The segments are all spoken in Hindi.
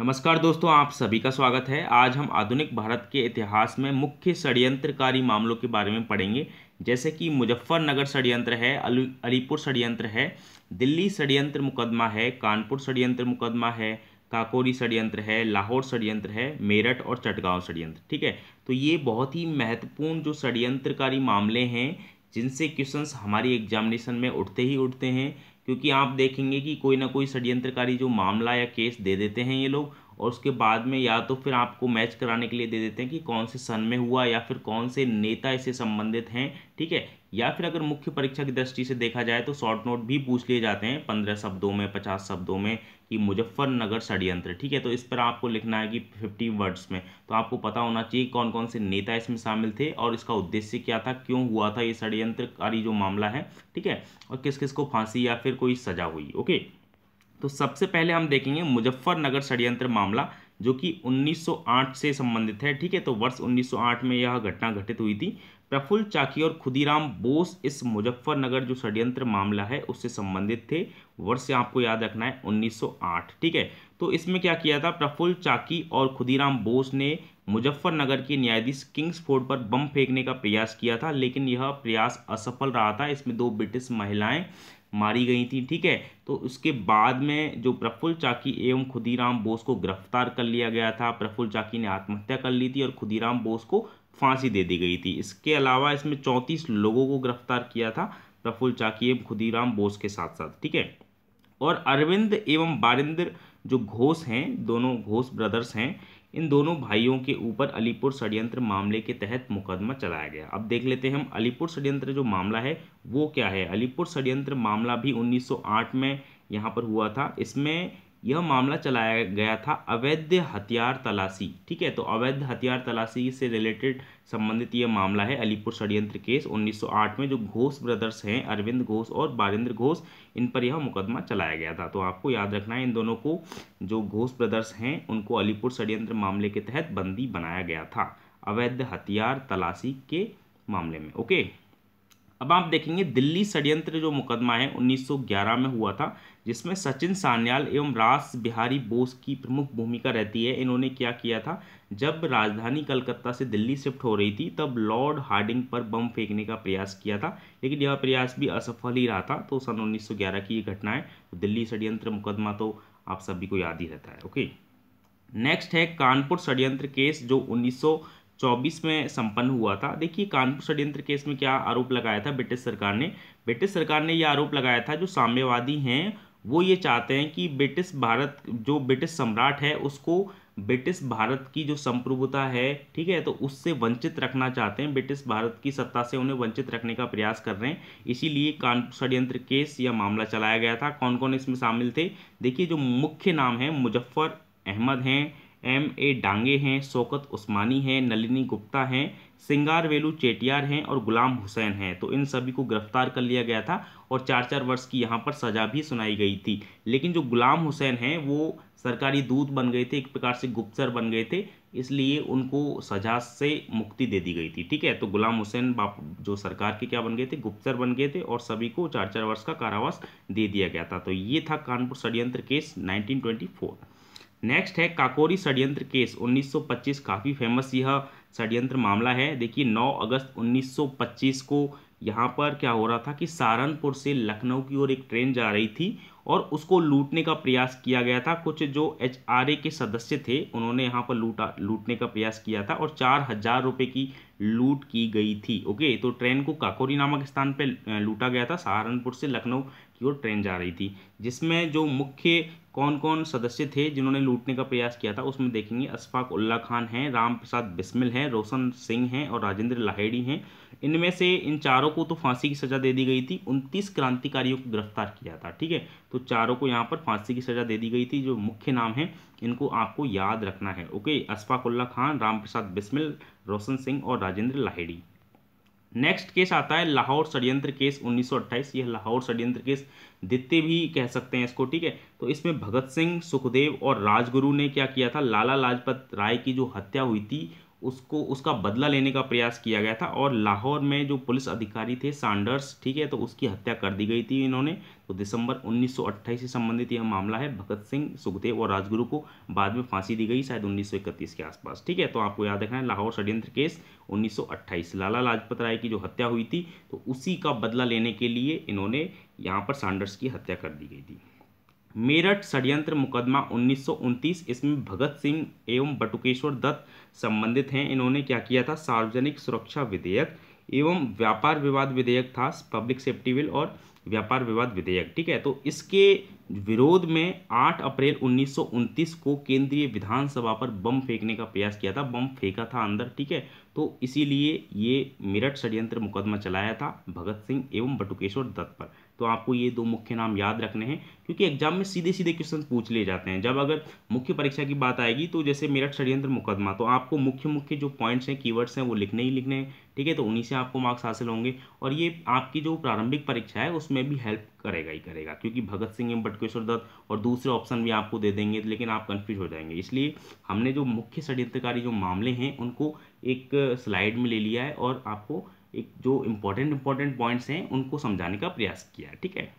नमस्कार दोस्तों आप सभी का स्वागत है आज हम आधुनिक भारत के इतिहास में मुख्य षड्यंत्रकारी मामलों के बारे में पढ़ेंगे जैसे कि मुजफ्फरनगर षड्यंत्र है अलीपुर षड्यंत्र है दिल्ली षड्यंत्र मुकदमा है कानपुर षड्यंत्र मुकदमा है काकोरी षड्यंत्र है लाहौर षड्यंत्र है मेरठ और चटगांव षड्यंत्र ठीक है तो ये बहुत ही महत्वपूर्ण जो षड्यंत्रकारी मामले हैं जिनसे क्वेश्चंस हमारी एग्जामिनेशन में उठते ही उठते हैं क्योंकि आप देखेंगे कि कोई ना कोई षड्यंत्रकारी जो मामला या केस दे देते हैं ये लोग और उसके बाद में या तो फिर आपको मैच कराने के लिए दे देते हैं कि कौन से सन में हुआ या फिर कौन से नेता इससे संबंधित हैं ठीक है या फिर अगर मुख्य परीक्षा की दृष्टि से देखा जाए तो शॉर्ट नोट भी पूछ लिए जाते हैं पंद्रह शब्दों में पचास शब्दों में कि मुजफ्फरनगर षड्यंत्र ठीक है तो इस पर आपको लिखना है कि फिफ्टी वर्ड्स में तो आपको पता होना चाहिए कौन कौन से नेता इसमें शामिल थे और इसका उद्देश्य क्या था क्यों हुआ था ये षड्यंत्रकारी जो मामला है ठीक है और किस किस को फांसी या फिर कोई सजा हुई ओके तो सबसे पहले हम देखेंगे मुजफ्फरनगर षड्यंत्र मामला जो कि 1908 से संबंधित है ठीक है तो वर्ष 1908 में यह घटना घटित हुई थी प्रफुल्ल चाकी और खुदीराम बोस इस मुजफ्फरनगर जो षड्यंत्र मामला है उससे संबंधित थे वर्ष आपको याद रखना है 1908 ठीक है तो इसमें क्या किया था प्रफुल्ल चाकी और खुदीराम बोस ने मुजफ्फरनगर के न्यायाधीश किंग्सफोर्ड पर बम फेंकने का प्रयास किया था लेकिन यह प्रयास असफल रहा था इसमें दो ब्रिटिश महिलाएं मारी गई थी ठीक है तो उसके बाद में जो प्रफुल्ल चाकी एवं खुदीराम बोस को गिरफ्तार कर लिया गया था प्रफुल्ल चाकी ने आत्महत्या कर ली थी और खुदीराम बोस को फांसी दे दी गई थी इसके अलावा इसमें चौंतीस लोगों को गिरफ्तार किया था प्रफुल्ल चाकी एवं खुदीराम बोस के साथ साथ ठीक है और अरविंद एवं बारिंद्र जो घोष हैं दोनों घोष ब्रदर्स हैं इन दोनों भाइयों के ऊपर अलीपुर षड्यंत्र मामले के तहत मुकदमा चलाया गया अब देख लेते हैं हम अलीपुर षड्यंत्र जो मामला है वो क्या है अलीपुर षड्यंत्र मामला भी 1908 में यहाँ पर हुआ था इसमें यह मामला चलाया गया था अवैध हथियार तलाशी ठीक है तो अवैध हथियार तलाशी से रिलेटेड संबंधित यह मामला है अलीपुर षड्यंत्र केस 1908 में जो घोष ब्रदर्स हैं अरविंद घोष और बारिंद्र घोष इन पर यह मुकदमा चलाया गया था तो आपको याद रखना है इन दोनों को जो घोष ब्रदर्स हैं उनको अलीपुर षड्यंत्र मामले के तहत बंदी बनाया गया था अवैध हथियार तलाशी के मामले में ओके अब आप देखेंगे दिल्ली षड्यंत्र जो मुकदमा है 1911 में हुआ था जिसमें सचिन सान्याल एवं रास बिहारी बोस की प्रमुख भूमिका रहती है इन्होंने क्या किया था जब राजधानी कलकत्ता से दिल्ली शिफ्ट हो रही थी तब लॉर्ड हार्डिंग पर बम फेंकने का प्रयास किया था लेकिन यह प्रयास भी असफल ही रहा था तो सन उन्नीस की ये घटना है दिल्ली षड्यंत्र मुकदमा तो आप सभी को याद ही रहता है ओके नेक्स्ट है कानपुर षड्यंत्र केस जो उन्नीस चौबीस में संपन्न हुआ था देखिए कानपुर षड्यंत्र केस में क्या आरोप लगाया था ब्रिटिश सरकार ने ब्रिटिश सरकार ने यह आरोप लगाया था जो साम्यवादी हैं वो ये चाहते हैं कि ब्रिटिश भारत जो ब्रिटिश सम्राट है उसको ब्रिटिश भारत की जो संप्रभुता है ठीक है तो उससे वंचित रखना चाहते हैं ब्रिटिश भारत की सत्ता से उन्हें वंचित रखने का प्रयास कर रहे हैं इसीलिए कानपुर षड्यंत्र केस या मामला चलाया गया था कौन कौन इसमें शामिल थे देखिए जो मुख्य नाम है मुजफ्फर अहमद हैं एम ए डांगे हैं शौकत उस्मानी हैं नलिनी गुप्ता हैं सिंगार वेलू चेटियार हैं और गुलाम हुसैन हैं तो इन सभी को गिरफ्तार कर लिया गया था और चार चार वर्ष की यहाँ पर सज़ा भी सुनाई गई थी लेकिन जो गुलाम हुसैन हैं वो सरकारी दूत बन गए थे एक प्रकार से गुप्तचर बन गए थे इसलिए उनको सजा से मुक्ति दे दी गई थी ठीक है तो गुलाम हुसैन बाप जो सरकार के क्या बन गए थे गुप्तचर बन गए थे और सभी को चार चार वर्ष का कारावास दे दिया गया था तो ये था कानपुर षड्यंत्र केस नाइनटीन नेक्स्ट है काकोरी षड्यंत्र केस 1925 काफ़ी फेमस यह षड्यंत्र मामला है देखिए 9 अगस्त 1925 को यहाँ पर क्या हो रहा था कि सहारनपुर से लखनऊ की ओर एक ट्रेन जा रही थी और उसको लूटने का प्रयास किया गया था कुछ जो एच के सदस्य थे उन्होंने यहाँ पर लूटा लूटने का प्रयास किया था और चार हज़ार रुपये की लूट की गई थी ओके तो ट्रेन को काकोरी नामक स्थान पर लूटा गया था सहारनपुर से लखनऊ की ओर ट्रेन जा रही थी जिसमें जो मुख्य कौन कौन सदस्य थे जिन्होंने लूटने का प्रयास किया था उसमें देखेंगे अशफाक उल्ला खान हैं राम प्रसाद बिस्मिल हैं रोशन सिंह हैं और राजेंद्र लाहेड़ी हैं इनमें से इन चारों को तो फांसी की सज़ा दे दी गई थी उनतीस क्रांतिकारियों को गिरफ्तार किया था ठीक है तो चारों को यहाँ पर फांसी की सज़ा दे दी गई थी जो मुख्य नाम है इनको आपको याद रखना है ओके अशफाकुल्ला खान राम प्रसाद बिस्मिल रोशन सिंह और राजेंद्र लाहेड़ी नेक्स्ट केस आता है लाहौर षड्यंत्र केस 1928 यह लाहौर षड्यंत्र केस दित्ते भी कह सकते हैं इसको ठीक है तो इसमें भगत सिंह सुखदेव और राजगुरु ने क्या किया था लाला लाजपत राय की जो हत्या हुई थी उसको उसका बदला लेने का प्रयास किया गया था और लाहौर में जो पुलिस अधिकारी थे सांडर्स ठीक है तो उसकी हत्या कर दी गई थी इन्होंने तो दिसंबर 1928 से संबंधित यह मामला है भगत सिंह सुखदेव और राजगुरु को बाद में फांसी दी गई शायद 1931 के आसपास ठीक है तो आपको याद रखना है लाहौर षड्यंत्र केस 1928 लाला लाजपत राय की जो हत्या हुई थी तो उसी का बदला लेने के लिए इन्होंने यहाँ पर सांडर्स की हत्या कर दी गई थी मेरठ षड्यंत्र मुकदमा उन्नीस इसमें भगत सिंह एवं बटुकेश्वर दत्त संबंधित हैं इन्होंने क्या किया था सार्वजनिक सुरक्षा विधेयक एवं व्यापार विवाद विधेयक था पब्लिक सेफ्टी बिल और व्यापार विवाद विधेयक ठीक है तो इसके विरोध में 8 अप्रैल उन्नीस को केंद्रीय विधानसभा पर बम फेंकने का प्रयास किया था बम फेंका था अंदर ठीक है तो इसीलिए ये मेरठ षड्यंत्र मुकदमा चलाया था भगत सिंह एवं बटुकेश्वर दत्त पर तो आपको ये दो मुख्य नाम याद रखने हैं क्योंकि एग्जाम में सीधे सीधे क्वेश्चन पूछ लिए जाते हैं जब अगर मुख्य परीक्षा की बात आएगी तो जैसे मेरठ षड्यंत्र मुकदमा तो आपको मुख्य मुख्य जो पॉइंट्स हैं कीवर्ड्स हैं वो लिखने ही लिखने हैं ठीक है तो उन्हीं से आपको मार्क्स हासिल होंगे और ये आपकी जो प्रारंभिक परीक्षा है उसमें भी हेल्प करेगा ही करेगा क्योंकि भगत सिंह एम बटकेश्वर दत्त और दूसरे ऑप्शन भी आपको दे देंगे लेकिन आप कन्फ्यूज हो जाएंगे इसलिए हमने जो मुख्य षड्यंत्रकारी जो मामले हैं उनको एक स्लाइड में ले लिया है और आपको एक जो इम्पोर्टेंट इम्पोर्टेंट पॉइंट्स हैं उनको समझाने का प्रयास किया ठीक है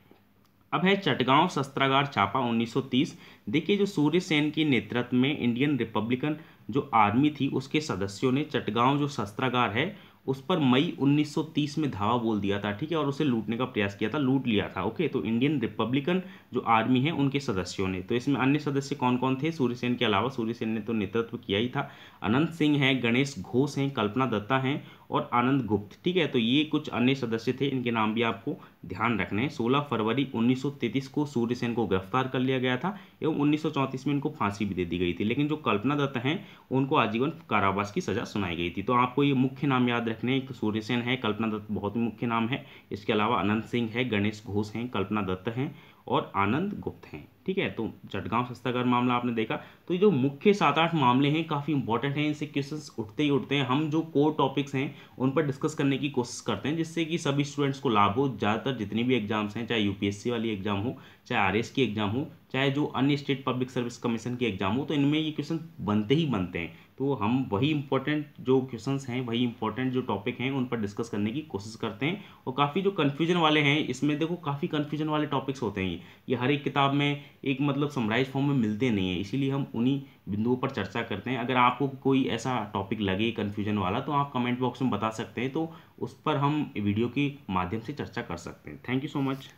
अब है चटगांव शस्त्रागार छापा 1930 देखिए जो सूर्य सेन के नेतृत्व में इंडियन रिपब्लिकन जो आर्मी थी उसके सदस्यों ने चटगांव जो शस्त्रागार है उस पर मई 1930 में धावा बोल दिया था ठीक है और उसे लूटने का प्रयास किया था लूट लिया था ओके तो इंडियन रिपब्लिकन जो आर्मी है उनके सदस्यों ने तो इसमें अन्य सदस्य कौन कौन थे सूर्यसेन के अलावा सूर्यसेन ने तो नेतृत्व किया ही था अनंत सिंह हैं गणेश घोष हैं कल्पना दत्ता हैं और आनंद गुप्त ठीक है तो ये कुछ अन्य सदस्य थे इनके नाम भी आपको ध्यान रखना है सोलह फरवरी उन्नीस को सूर्यसेन को गिरफ्तार कर लिया गया था एवं उन्नीस में इनको फांसी भी दे दी गई थी लेकिन जो कल्पना दत्त हैं उनको आजीवन कारावास की सजा सुनाई गई थी तो आपको ये मुख्य नाम याद रखने हैं एक तो सूर्यसेन है कल्पना दत्त बहुत मुख्य नाम है इसके अलावा अनंत सिंह है गणेश घोष हैं कल्पना दत्त हैं और आनंद गुप्त हैं ठीक है तो चटगांव सस्तागर मामला आपने देखा तो ये जो मुख्य सात आठ मामले हैं काफ़ी इंपॉर्टेंट हैं इनसे क्वेश्चन उठते ही उठते हैं हम जो कोर टॉपिक्स हैं उन पर डिस्कस करने की कोशिश करते हैं जिससे कि सभी स्टूडेंट्स को लाभ हो ज़्यादातर जितनी भी एग्जाम्स हैं चाहे यूपीएससी वाली एग्जाम हो चाहे आर की एग्जाम हो चाहे जो अन्य स्टेट पब्लिक सर्विस कमीशन की एग्जाम हो तो इनमें ये क्वेश्चन बनते ही बनते हैं तो हम वही इंपॉर्टेंट जो क्वेश्चंस हैं वही इंपॉर्टेंट जो टॉपिक हैं उन पर डिस्कस करने की कोशिश करते हैं और काफ़ी जो कन्फ्यूजन वाले हैं इसमें देखो काफ़ी कन्फ्यूजन वाले टॉपिक्स होते हैं ये हर एक किताब में एक मतलब समराइज फॉर्म में मिलते नहीं है इसीलिए हम उन्हीं बिंदुओं पर चर्चा करते हैं अगर आपको कोई ऐसा टॉपिक लगे कन्फ्यूजन वाला तो आप कमेंट बॉक्स में बता सकते हैं तो उस पर हम वीडियो के माध्यम से चर्चा कर सकते हैं थैंक यू सो मच